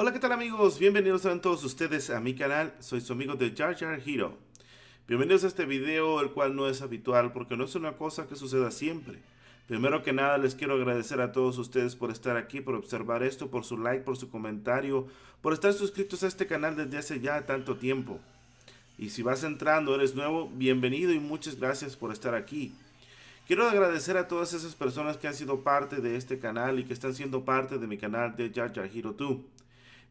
Hola, ¿qué tal amigos? Bienvenidos a todos ustedes a mi canal. Soy su amigo de Jar Jar Hero. Bienvenidos a este video, el cual no es habitual porque no es una cosa que suceda siempre. Primero que nada, les quiero agradecer a todos ustedes por estar aquí, por observar esto, por su like, por su comentario, por estar suscritos a este canal desde hace ya tanto tiempo. Y si vas entrando, eres nuevo, bienvenido y muchas gracias por estar aquí. Quiero agradecer a todas esas personas que han sido parte de este canal y que están siendo parte de mi canal de Jar Jar Hero 2.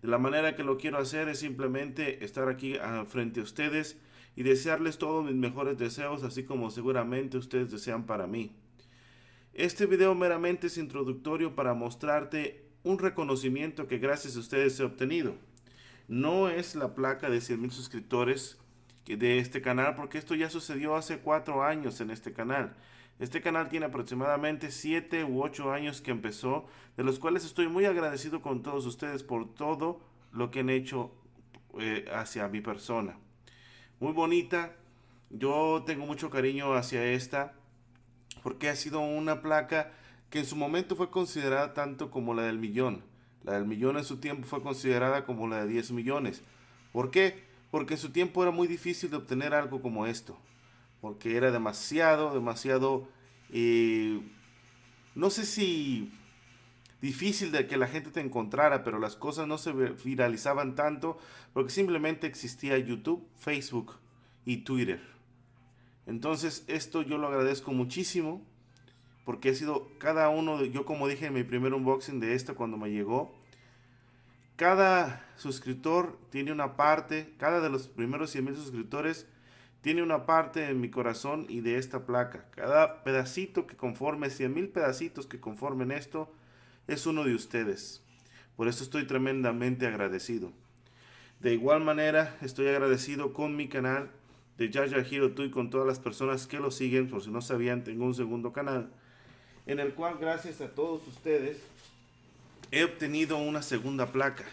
De la manera que lo quiero hacer es simplemente estar aquí ah, frente a ustedes y desearles todos mis mejores deseos, así como seguramente ustedes desean para mí. Este video meramente es introductorio para mostrarte un reconocimiento que gracias a ustedes he obtenido. No es la placa de mil suscriptores de este canal, porque esto ya sucedió hace 4 años en este canal. Este canal tiene aproximadamente 7 u 8 años que empezó, de los cuales estoy muy agradecido con todos ustedes por todo lo que han hecho eh, hacia mi persona. Muy bonita, yo tengo mucho cariño hacia esta, porque ha sido una placa que en su momento fue considerada tanto como la del millón. La del millón en su tiempo fue considerada como la de 10 millones. ¿Por qué? Porque en su tiempo era muy difícil de obtener algo como esto porque era demasiado, demasiado, eh, no sé si difícil de que la gente te encontrara, pero las cosas no se viralizaban tanto porque simplemente existía YouTube, Facebook y Twitter. Entonces esto yo lo agradezco muchísimo porque ha sido cada uno, de, yo como dije en mi primer unboxing de esto, cuando me llegó, cada suscriptor tiene una parte, cada de los primeros 100.000 suscriptores tiene una parte en mi corazón y de esta placa. Cada pedacito que conforme, cien mil pedacitos que conformen esto, es uno de ustedes. Por eso estoy tremendamente agradecido. De igual manera, estoy agradecido con mi canal de Yaya Hero y con todas las personas que lo siguen. Por si no sabían, tengo un segundo canal en el cual, gracias a todos ustedes, he obtenido una segunda placa,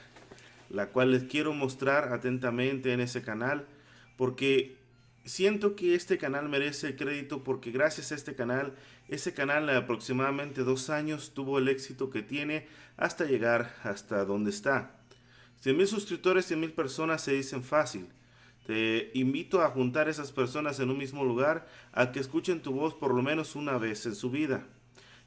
la cual les quiero mostrar atentamente en ese canal, porque siento que este canal merece crédito porque gracias a este canal, ese canal de aproximadamente dos años tuvo el éxito que tiene hasta llegar hasta donde está. 100 mil suscriptores, y mil personas se dicen fácil. Te invito a juntar esas personas en un mismo lugar a que escuchen tu voz por lo menos una vez en su vida.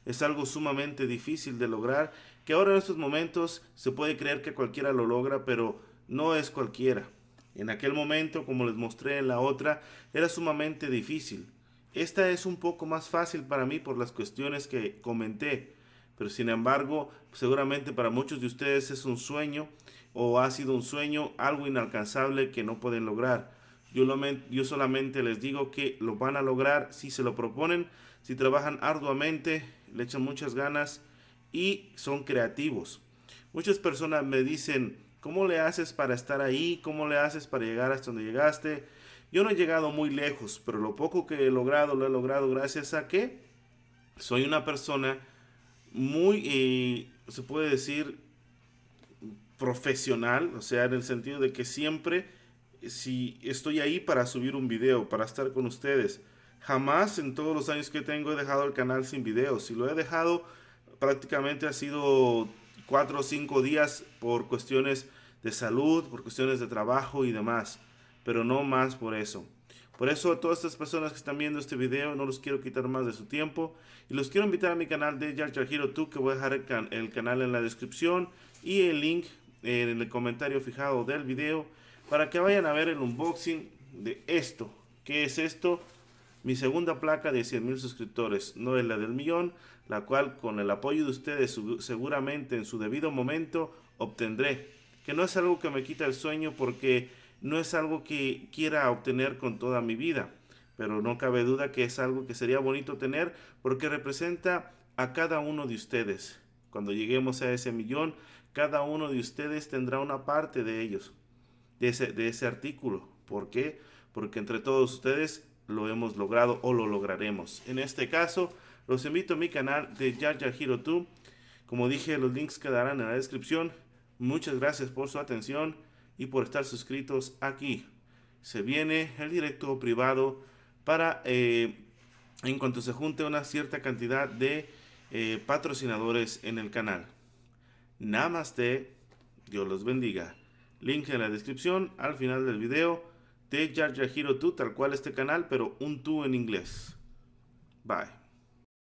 Es algo sumamente difícil de lograr que ahora en estos momentos se puede creer que cualquiera lo logra, pero no es cualquiera. En aquel momento, como les mostré en la otra, era sumamente difícil. Esta es un poco más fácil para mí por las cuestiones que comenté, pero sin embargo, seguramente para muchos de ustedes es un sueño o ha sido un sueño algo inalcanzable que no pueden lograr. Yo, yo solamente les digo que lo van a lograr si se lo proponen, si trabajan arduamente, le echan muchas ganas y son creativos. Muchas personas me dicen, ¿Cómo le haces para estar ahí? ¿Cómo le haces para llegar hasta donde llegaste? Yo no he llegado muy lejos, pero lo poco que he logrado lo he logrado gracias a que soy una persona muy, eh, se puede decir, profesional, o sea, en el sentido de que siempre, si estoy ahí para subir un video, para estar con ustedes, jamás en todos los años que tengo he dejado el canal sin videos, si lo he dejado prácticamente ha sido cuatro o cinco días por cuestiones de salud, por cuestiones de trabajo y demás, pero no más por eso. Por eso a todas estas personas que están viendo este video, no los quiero quitar más de su tiempo y los quiero invitar a mi canal de Jar Hero 2 que voy a dejar el, el, canal en la descripción y el link en el comentario fijado del video para que vayan a ver el unboxing de esto. ¿Qué es esto? Mi segunda placa de 100.000 suscriptores, no es la del millón, la cual con el apoyo de ustedes seguramente en su debido momento obtendré. Que no es algo que me quita el sueño porque no es algo que quiera obtener con toda mi vida. Pero no cabe duda que es algo que sería bonito tener porque representa a cada uno de ustedes. Cuando lleguemos a ese millón, cada uno de ustedes tendrá una parte de ellos, de ese, de ese artículo. ¿Por qué? Porque entre todos ustedes lo hemos logrado o lo lograremos. En este caso, los invito a mi canal de Jar Hero 2. Como dije, los links quedarán en la descripción. Muchas gracias por su atención y por estar suscritos aquí. Se viene el directo privado para, eh, en cuanto se junte una cierta cantidad de eh, patrocinadores en el canal. Namaste, Dios los bendiga. Link en la descripción al final del video. De Jar Jar Hero 2, tal cual este canal, pero un 2 en inglés. Bye.